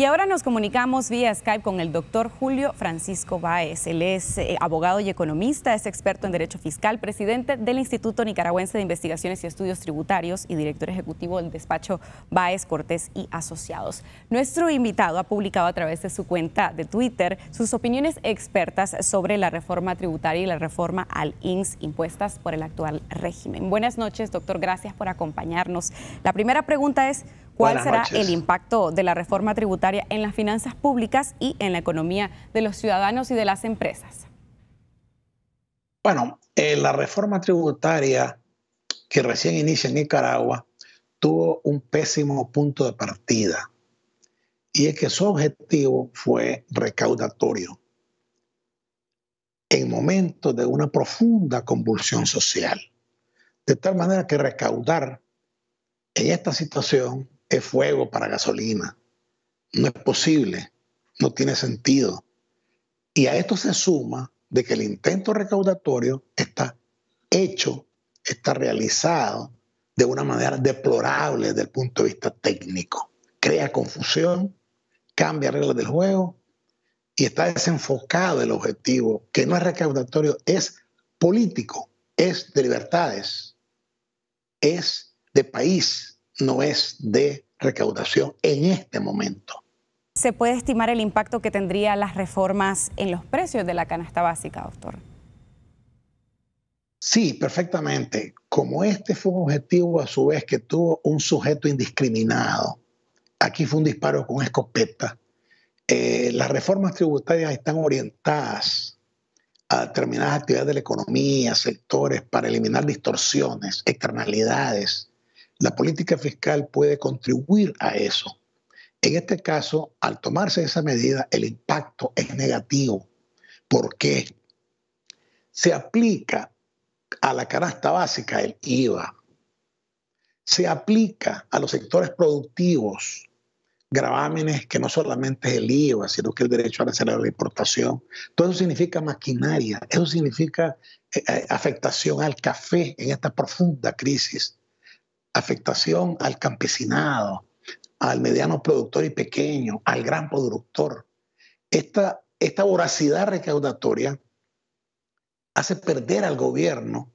Y ahora nos comunicamos vía Skype con el doctor Julio Francisco Baez. Él es eh, abogado y economista, es experto en Derecho Fiscal, presidente del Instituto Nicaragüense de Investigaciones y Estudios Tributarios y director ejecutivo del despacho Baez, Cortés y Asociados. Nuestro invitado ha publicado a través de su cuenta de Twitter sus opiniones expertas sobre la reforma tributaria y la reforma al INS impuestas por el actual régimen. Buenas noches, doctor. Gracias por acompañarnos. La primera pregunta es, ¿Cuál será el impacto de la reforma tributaria en las finanzas públicas y en la economía de los ciudadanos y de las empresas? Bueno, eh, la reforma tributaria que recién inicia en Nicaragua tuvo un pésimo punto de partida y es que su objetivo fue recaudatorio en momentos de una profunda convulsión social. De tal manera que recaudar en esta situación es fuego para gasolina. No es posible, no tiene sentido. Y a esto se suma de que el intento recaudatorio está hecho, está realizado de una manera deplorable desde el punto de vista técnico. Crea confusión, cambia reglas del juego y está desenfocado el objetivo, que no es recaudatorio, es político, es de libertades, es de país, no es de recaudación en este momento. ¿Se puede estimar el impacto que tendría las reformas en los precios de la canasta básica, doctor? Sí, perfectamente. Como este fue un objetivo a su vez que tuvo un sujeto indiscriminado, aquí fue un disparo con escopeta. Eh, las reformas tributarias están orientadas a determinadas actividades de la economía, sectores, para eliminar distorsiones, externalidades, la política fiscal puede contribuir a eso. En este caso, al tomarse esa medida, el impacto es negativo. ¿Por qué? Se aplica a la canasta básica el IVA. Se aplica a los sectores productivos gravámenes que no solamente es el IVA, sino que el derecho a la importación. Todo eso significa maquinaria, eso significa eh, eh, afectación al café en esta profunda crisis afectación al campesinado, al mediano productor y pequeño, al gran productor. Esta, esta voracidad recaudatoria hace perder al gobierno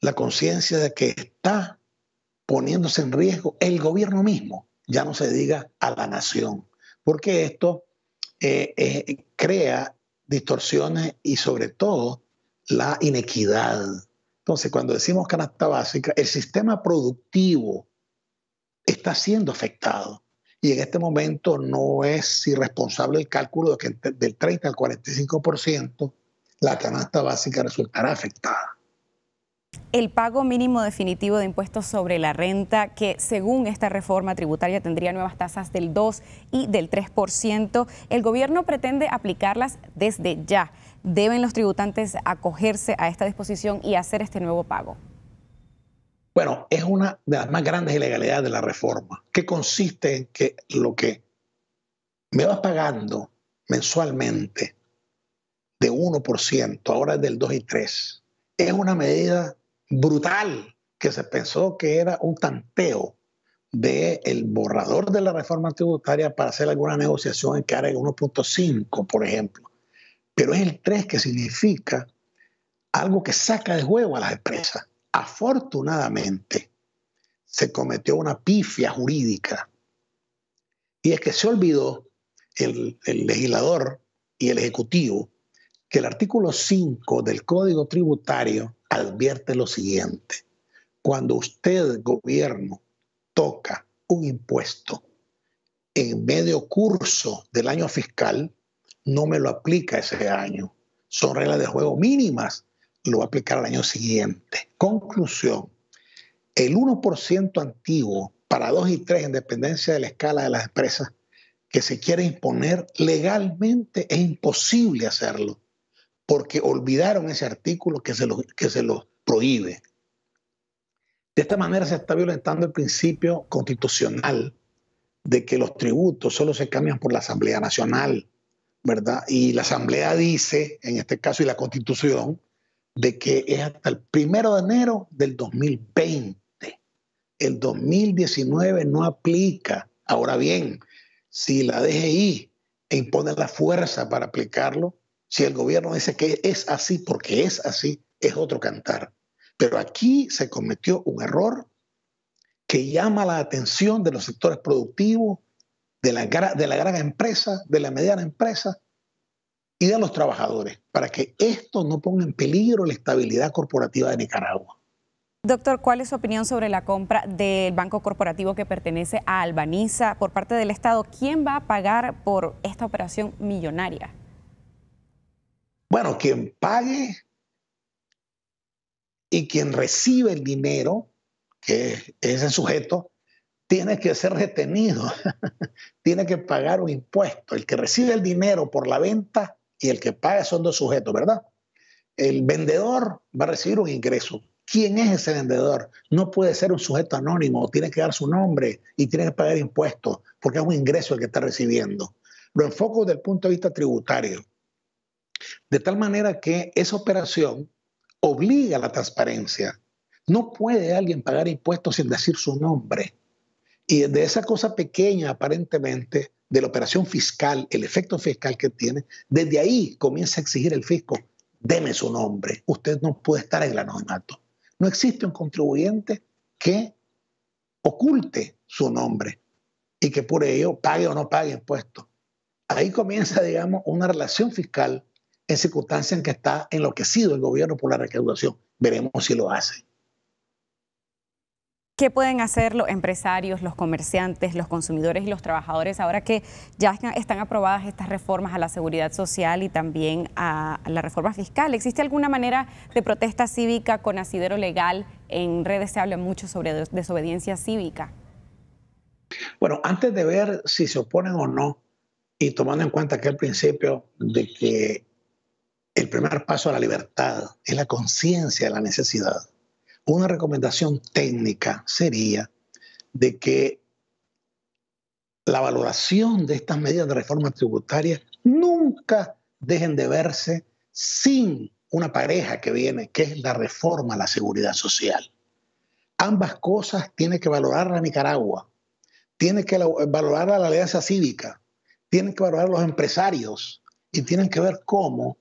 la conciencia de que está poniéndose en riesgo el gobierno mismo, ya no se diga a la nación, porque esto eh, eh, crea distorsiones y sobre todo la inequidad, entonces, cuando decimos canasta básica, el sistema productivo está siendo afectado. Y en este momento no es irresponsable el cálculo de que del 30 al 45% la canasta básica resultará afectada el pago mínimo definitivo de impuestos sobre la renta, que según esta reforma tributaria tendría nuevas tasas del 2 y del 3%. El gobierno pretende aplicarlas desde ya. ¿Deben los tributantes acogerse a esta disposición y hacer este nuevo pago? Bueno, es una de las más grandes ilegalidades de la reforma, que consiste en que lo que me vas pagando mensualmente de 1%, ahora es del 2 y 3, es una medida brutal que se pensó que era un tanteo del el borrador de la reforma tributaria para hacer alguna negociación en cara el 1.5, por ejemplo. Pero es el 3 que significa algo que saca de juego a las empresas. Afortunadamente, se cometió una pifia jurídica. Y es que se olvidó el legislador y el ejecutivo que el artículo 5 del Código Tributario advierte lo siguiente. Cuando usted, gobierno, toca un impuesto en medio curso del año fiscal, no me lo aplica ese año. Son reglas de juego mínimas, lo va a aplicar al año siguiente. Conclusión, el 1% antiguo para 2 y 3 en dependencia de la escala de las empresas que se quiere imponer legalmente es imposible hacerlo porque olvidaron ese artículo que se los, que se prohíbe. De esta manera se está violentando el principio constitucional de que los tributos solo se cambian por la Asamblea Nacional, ¿verdad? Y la Asamblea dice, en este caso, y la Constitución, de que es hasta el primero de enero del 2020. El 2019 no aplica. Ahora bien, si la DGI impone la fuerza para aplicarlo, si el gobierno dice que es así porque es así, es otro cantar. Pero aquí se cometió un error que llama la atención de los sectores productivos, de la, gran empresa, de la mediana empresa y de los trabajadores, para que esto no ponga en peligro la estabilidad corporativa de Nicaragua. Doctor, ¿cuál es su opinión sobre la compra del banco corporativo que pertenece a Albaniza por parte del Estado? ¿Quién va a pagar por esta operación millonaria? Bueno, quien pague y quien recibe el dinero, que es el sujeto, tiene que ser retenido, tiene que pagar un impuesto. El que recibe el dinero por la venta y el que paga son dos sujetos, ¿verdad? El vendedor va a recibir un ingreso. ¿Quién es ese vendedor? No puede ser un sujeto anónimo, tiene que dar su nombre y tiene que pagar impuestos, porque es un ingreso el que está recibiendo. Lo enfoco desde el punto de vista tributario. De tal manera que esa operación obliga a la transparencia. No puede alguien pagar impuestos sin decir su nombre. Y de esa cosa pequeña, aparentemente, de la operación fiscal, el efecto fiscal que tiene, desde ahí comienza a exigir el fisco, deme su nombre, usted no puede estar en el anonimato. No existe un contribuyente que oculte su nombre y que por ello pague o no pague impuestos. Ahí comienza, digamos, una relación fiscal en circunstancias en que está enloquecido el gobierno por la recaudación. Veremos si lo hace. ¿Qué pueden hacer los empresarios, los comerciantes, los consumidores y los trabajadores ahora que ya están aprobadas estas reformas a la seguridad social y también a la reforma fiscal? ¿Existe alguna manera de protesta cívica con asidero legal? En redes se habla mucho sobre desobediencia cívica. Bueno, antes de ver si se oponen o no, y tomando en cuenta que el principio de que el primer paso a la libertad es la conciencia de la necesidad. Una recomendación técnica sería de que la valoración de estas medidas de reforma tributaria nunca dejen de verse sin una pareja que viene, que es la reforma a la seguridad social. Ambas cosas tiene que valorar la Nicaragua, tiene que valorar a la alianza cívica, tienen que valorar a los empresarios y tienen que ver cómo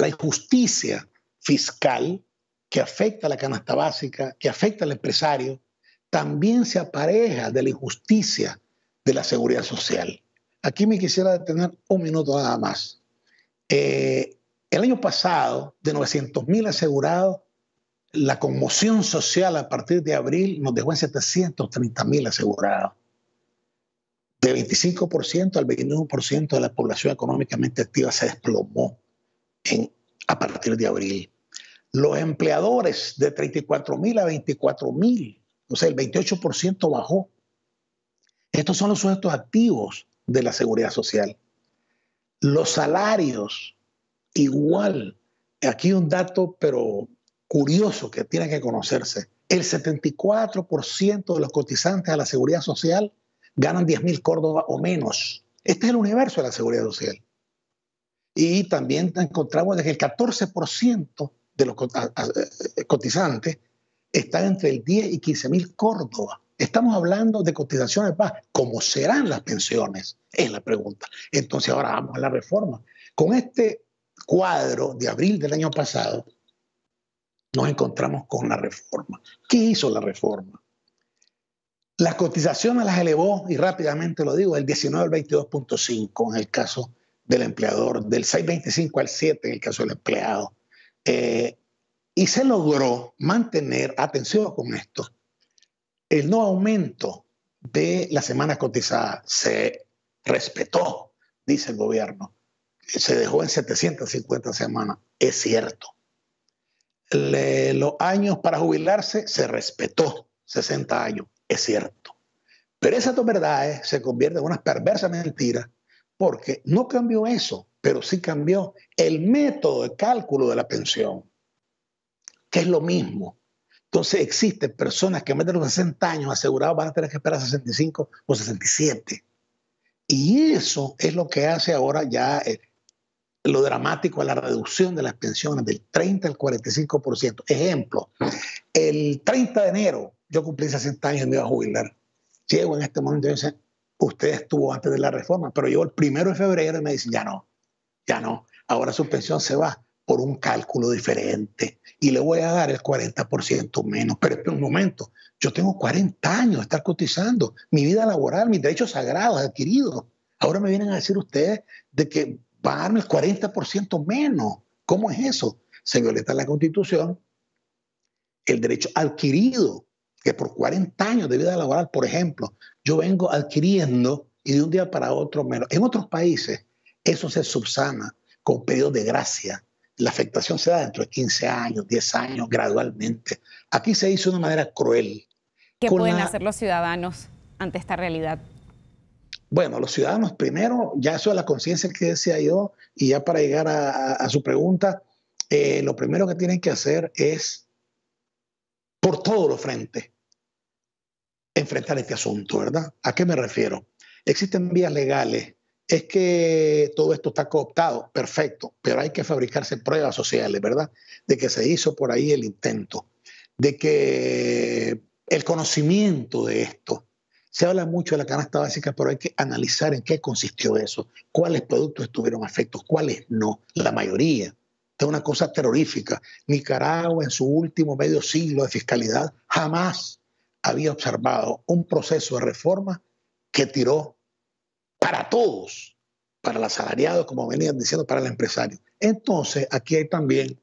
la injusticia fiscal que afecta a la canasta básica, que afecta al empresario, también se apareja de la injusticia de la seguridad social. Aquí me quisiera detener un minuto nada más. Eh, el año pasado, de 900 mil asegurados, la conmoción social a partir de abril nos dejó en mil asegurados. De 25% al 21% de la población económicamente activa se desplomó a partir de abril. Los empleadores de 34 mil a 24 mil, o sea, el 28% bajó. Estos son los sujetos activos de la seguridad social. Los salarios, igual. Aquí un dato, pero curioso, que tiene que conocerse. El 74% de los cotizantes a la seguridad social ganan 10 mil Córdoba o menos. Este es el universo de la seguridad social. Y también encontramos que el 14% de los eh, cotizantes están entre el 10 y 15 mil Córdoba. Estamos hablando de cotizaciones más. ¿Cómo serán las pensiones? Es la pregunta. Entonces ahora vamos a la reforma. Con este cuadro de abril del año pasado, nos encontramos con la reforma. ¿Qué hizo la reforma? Las cotizaciones las elevó, y rápidamente lo digo, del 19 al 22.5 en el caso del empleador, del 6.25 al 7 en el caso del empleado. Eh, y se logró mantener, atención con esto, el no aumento de la semana cotizada Se respetó, dice el gobierno. Se dejó en 750 semanas. Es cierto. los años para jubilarse se respetó, 60 años. Es cierto. Pero esas dos verdades se convierten en una perversa mentira porque no cambió eso, pero sí cambió el método de cálculo de la pensión, que es lo mismo. Entonces existen personas que a de los 60 años asegurados van a tener que esperar 65 o 67. Y eso es lo que hace ahora ya eh, lo dramático a la reducción de las pensiones del 30 al 45%. Ejemplo, el 30 de enero yo cumplí 60 años y me iba a jubilar. Llego en este momento y usted estuvo antes de la reforma, pero llegó el primero de febrero y me dicen, ya no, ya no, ahora su pensión se va por un cálculo diferente y le voy a dar el 40% menos. Pero espera un momento, yo tengo 40 años de estar cotizando, mi vida laboral, mis derechos sagrados adquiridos. Ahora me vienen a decir ustedes de que van a darme el 40% menos. ¿Cómo es eso? Se violenta la constitución, el derecho adquirido, que por 40 años de vida laboral, por ejemplo, yo vengo adquiriendo y de un día para otro menos. En otros países eso se subsana con pedidos de gracia. La afectación se da dentro de 15 años, 10 años, gradualmente. Aquí se hizo de una manera cruel. ¿Qué pueden hacer los ciudadanos ante esta realidad? Bueno, los ciudadanos primero, ya eso es la conciencia que decía yo, y ya para llegar a, su pregunta, eh, lo primero que tienen que hacer es, por todos los frentes, enfrentar este asunto, ¿verdad? ¿A qué me refiero? Existen vías legales. Es que todo esto está cooptado, perfecto, pero hay que fabricarse pruebas sociales, ¿verdad? De que se hizo por ahí el intento, de que el conocimiento de esto. Se habla mucho de la canasta básica, pero hay que analizar en qué consistió eso, cuáles productos estuvieron afectos, cuáles no, la mayoría es una cosa terrorífica. Nicaragua en su último medio siglo de fiscalidad jamás había observado un proceso de reforma que tiró para todos, para los asalariados, como venían diciendo, para los empresarios. Entonces, aquí hay también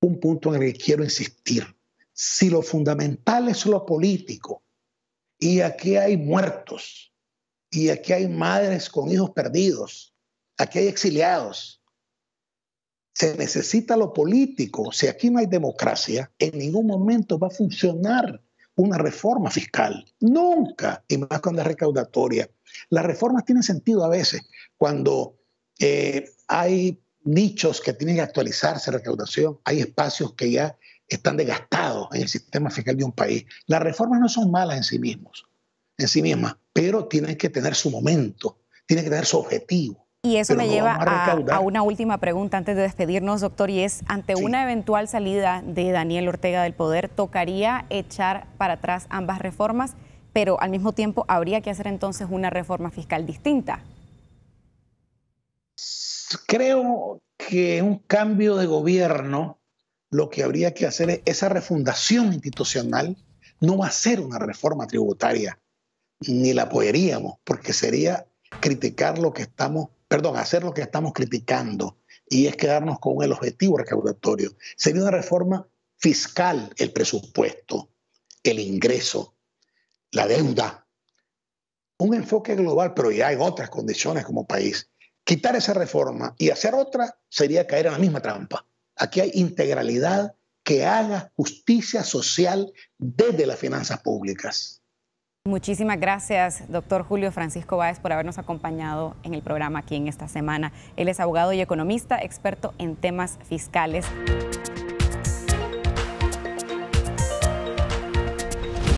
un punto en el que quiero insistir. Si lo fundamental es lo político, y aquí hay muertos, y aquí hay madres con hijos perdidos, aquí hay exiliados, se necesita lo político. Si aquí no hay democracia, en ningún momento va a funcionar una reforma fiscal. Nunca, y más cuando es recaudatoria. Las reformas tienen sentido a veces cuando eh, hay nichos que tienen que actualizarse recaudación, hay espacios que ya están desgastados en el sistema fiscal de un país. Las reformas no son malas en sí mismos, en sí mismas, pero tienen que tener su momento, tienen que tener su objetivo. Y eso me lleva a, una última pregunta antes de despedirnos, doctor, y es, ante una eventual salida de Daniel Ortega del poder, ¿tocaría echar para atrás ambas reformas, pero al mismo tiempo habría que hacer entonces una reforma fiscal distinta? Creo que un cambio de gobierno, lo que habría que hacer es esa refundación institucional, no va a ser una reforma tributaria, ni la apoyaríamos, porque sería criticar lo que estamos perdón, hacer lo que estamos criticando y es quedarnos con el objetivo recaudatorio. Sería una reforma fiscal, el presupuesto, el ingreso, la deuda, un enfoque global, pero ya en otras condiciones como país. Quitar esa reforma y hacer otra sería caer en la misma trampa. Aquí hay integralidad que haga justicia social desde las finanzas públicas. Muchísimas gracias, doctor Julio Francisco Báez, por habernos acompañado en el programa aquí en esta semana. Él es abogado y economista, experto en temas fiscales.